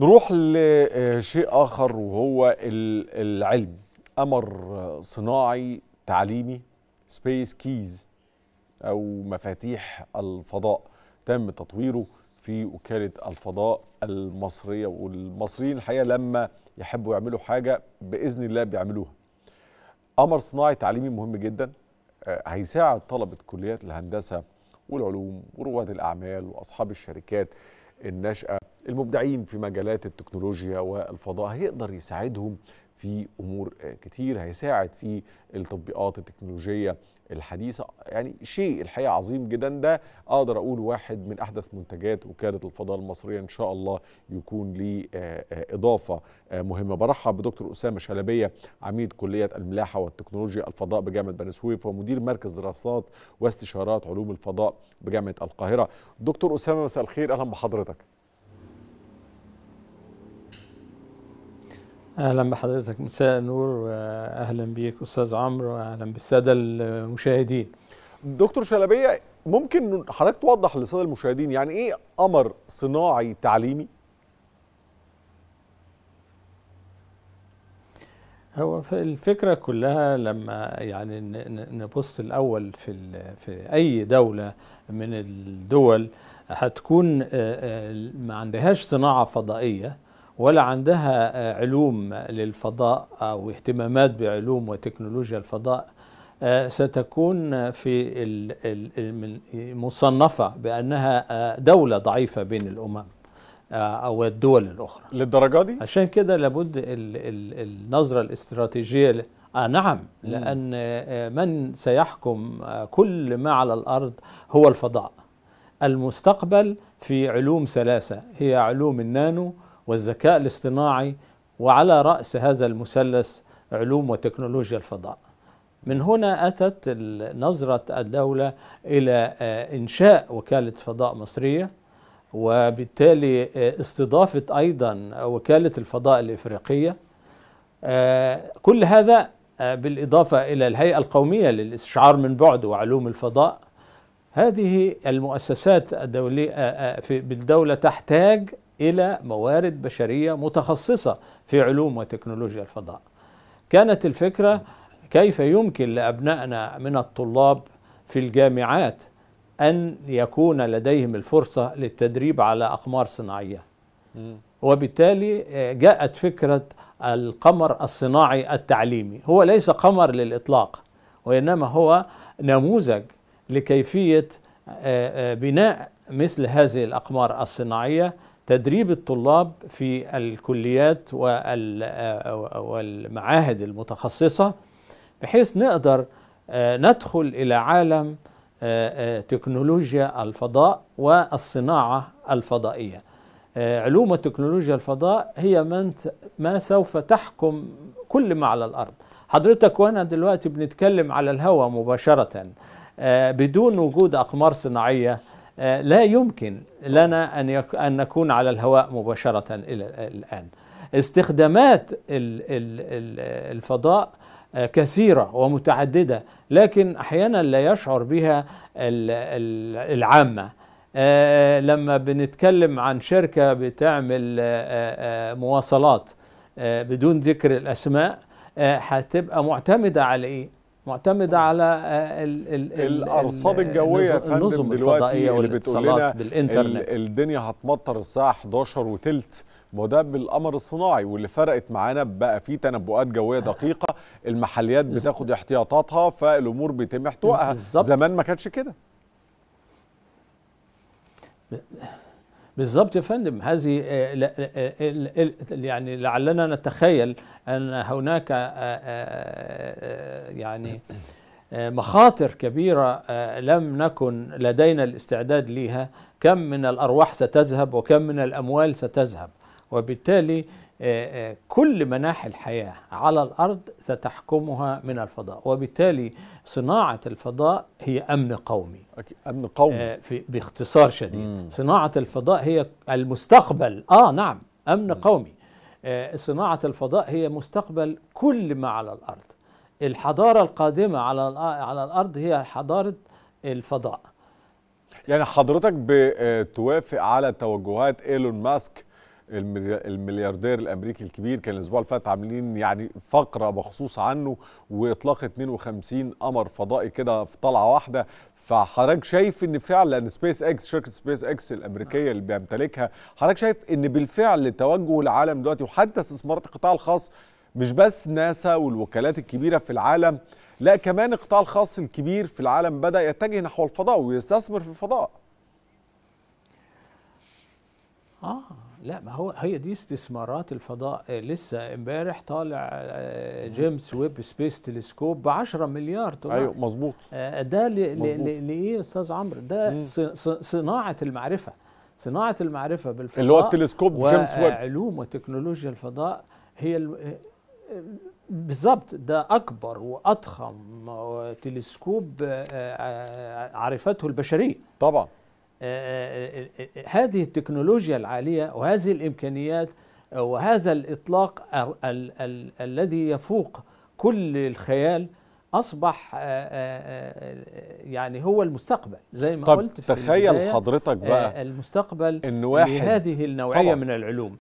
نروح لشيء آه، اخر وهو العلم قمر صناعي تعليمي سبيس كيز او مفاتيح الفضاء تم تطويره في وكاله الفضاء المصريه والمصريين الحقيقه لما يحبوا يعملوا حاجه باذن الله بيعملوها قمر صناعي تعليمي مهم جدا آه، هيساعد طلبه كليات الهندسه والعلوم ورواد الاعمال واصحاب الشركات النشأة المبدعين في مجالات التكنولوجيا والفضاء هيقدر يساعدهم في امور كتير هيساعد في التطبيقات التكنولوجيه الحديثه يعني شيء الحقيقه عظيم جدا ده اقدر اقول واحد من احدث منتجات وكاله الفضاء المصريه ان شاء الله يكون ليه آه، آه، اضافه آه، مهمه برحب بدكتور اسامه شلبيه عميد كليه الملاحه والتكنولوجيا الفضاء بجامعه بني سويف ومدير مركز دراسات واستشارات علوم الفضاء بجامعه القاهره دكتور اسامه مساء الخير اهلا بحضرتك اهلا بحضرتك مساء النور واهلا بيك استاذ عمرو واهلا بالساده المشاهدين دكتور شلبيه ممكن حضرتك توضح للساده المشاهدين يعني ايه قمر صناعي تعليمي هو الفكره كلها لما يعني نبص الاول في في اي دوله من الدول هتكون ما عندهاش صناعه فضائيه ولا عندها آه، علوم للفضاء أو اهتمامات بعلوم وتكنولوجيا الفضاء آه، ستكون في مصنفة بأنها آه، دولة ضعيفة بين الأمم أو الدول الأخرى للدرجة دي؟ عشان كده لابد النظرة الاستراتيجية آه نعم لأن من سيحكم كل ما على الأرض هو الفضاء المستقبل في علوم ثلاثة هي علوم النانو والذكاء الاصطناعي وعلى رأس هذا المثلث علوم وتكنولوجيا الفضاء من هنا أتت نظرة الدولة إلى آه، إنشاء وكالة فضاء مصرية وبالتالي آه، استضافة أيضا وكالة الفضاء الإفريقية آه، كل هذا بالإضافة إلى الهيئة القومية للإستشعار من بعد وعلوم الفضاء هذه المؤسسات الدولية بالدولة تحتاج إلى موارد بشرية متخصصة في علوم وتكنولوجيا الفضاء كانت الفكرة كيف يمكن لأبنائنا من الطلاب في الجامعات أن يكون لديهم الفرصة للتدريب على أقمار صناعية وبالتالي آه، جاءت فكرة القمر الصناعي التعليمي هو ليس قمر للإطلاق وإنما هو نموذج لكيفية آه، آه، بناء مثل هذه الأقمار الصناعية تدريب الطلاب في الكليات آه، والمعاهد المتخصصة بحيث نقدر آه، ندخل إلى عالم آه، تكنولوجيا الفضاء والصناعة الفضائية علوم وتكنولوجيا الفضاء هي من ما سوف تحكم كل ما على الأرض حضرتك وأنا دلوقتي بنتكلم على الهواء مباشرة بدون وجود أقمار صناعية آه، لا يمكن لنا أن, يك أن نكون على الهواء مباشرة إلى الآن استخدامات الفضاء آه، كثيرة ومتعددة لكن أحيانا لا يشعر بها العامة آه، لما بنتكلم عن شركة بتعمل مواصلات بدون ذكر الأسماء هتبقى معتمدة على إيه؟ معتمدة آه. على الـ آه، الـ الارصاد الجويه النظم الفضائية دلوقتي اللي بتقول لنا بالإنترنت. الدنيا هتمطر الساعه 11 وثلث ما ده بالقمر الصناعي واللي فرقت معانا بقى في تنبؤات جويه آه. دقيقه المحليات بتاخد احتياطاتها فالامور بيتم احتوائها زمان ما كانش كده بالظبط يا فندم هذه آه، آه، آه، يعني لعلنا نتخيل ان هناك يعني مخاطر كبيره لم نكن لدينا الاستعداد لها كم من الارواح ستذهب وكم من الاموال ستذهب وبالتالي آه، آه، كل مناحي الحياة على الأرض ستحكمها من الفضاء وبالتالي صناعة الفضاء هي أمن قومي أمن قومي آه، في باختصار شديد مم. صناعة الفضاء هي المستقبل آه نعم أمن مم. قومي صناعة الفضاء هي مستقبل كل ما على الأرض الحضارة القادمة على على الأرض هي حضارة الفضاء يعني حضرتك بتوافق على توجهات ايلون ماسك الملياردير الامريكي الكبير كان الاسبوع اللي فات عاملين يعني فقره مخصوص عنه واطلاق 52 قمر فضائي كده في طلعه واحده فحضرتك شايف ان فعلا سبيس اكس شركه سبيس اكس الامريكيه اللي بيمتلكها حضرتك شايف ان بالفعل توجه العالم دلوقتي وحتى استثمارات القطاع الخاص مش بس ناسا والوكالات الكبيره في العالم لا كمان القطاع الخاص الكبير في العالم بدا يتجه نحو الفضاء ويستثمر في الفضاء اه لا ما هو هي دي استثمارات الفضاء آه، لسه امبارح طالع آه، جيمس ويب سبيس تلسكوب ب 10 مليار دولار ايوه مظبوط آه، ده لايه يا استاذ عمرو ده صناعه المعرفه صناعه المعرفه بالفضاء اللي هو التلسكوب جيمس ويب وعلوم وتكنولوجيا الفضاء هي بالظبط ده اكبر واضخم تلسكوب عرفته البشريه طبعا هذه التكنولوجيا العالية وهذه الإمكانيات وهذا الإطلاق الذي يفوق كل الخيال أصبح آه، آه، آه، يعني هو المستقبل زي ما طب قلت في تخيل حضرتك بقى المستقبل إن واحد لهذه النوعية طبعا. من العلوم